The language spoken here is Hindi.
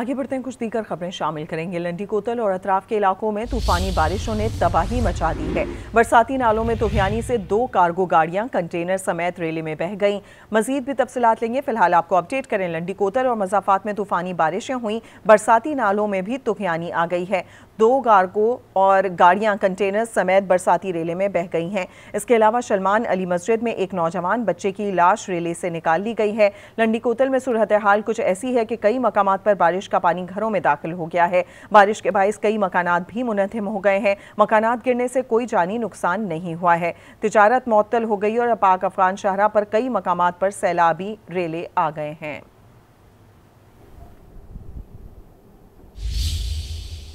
आगे बढ़ते हैं कुछ दीकर खबरें शामिल करेंगे लंडी कोतल और अतराफ के इलाकों में तूफानी बारिशों ने तबाही मचा दी है बरसाती नालों में तुफियानी से दो कार्गो गाड़ियां कंटेनर समेत रेले में बह गईं मजीद भी तफसलत लेंगे फिलहाल आपको अपडेट करें लंडी कोतल और मजाफात में तूफानी बारिशें हुई बरसाती नालों में भी तुफियानी आ गई है दो गार्गो और गाड़ियां कंटेनर समेत बरसाती रेले में बह गई हैं इसके अलावा सलमान अली मस्जिद में एक नौजवान बच्चे की लाश रेले से निकाल ली गई है लंडी कोतल में सूरत हाल कुछ ऐसी है कि कई मकाम पर बारिश का पानी घरों में दाखिल हो गया है बारिश के बायस कई मकानात भी मुनहम हो गए हैं मकानात गिरने से कोई जानी नुकसान नहीं हुआ है तजारत मअतल हो गई और पाक अफगान शाहरा पर कई मकाम पर सैलाबी रेले आ गए हैं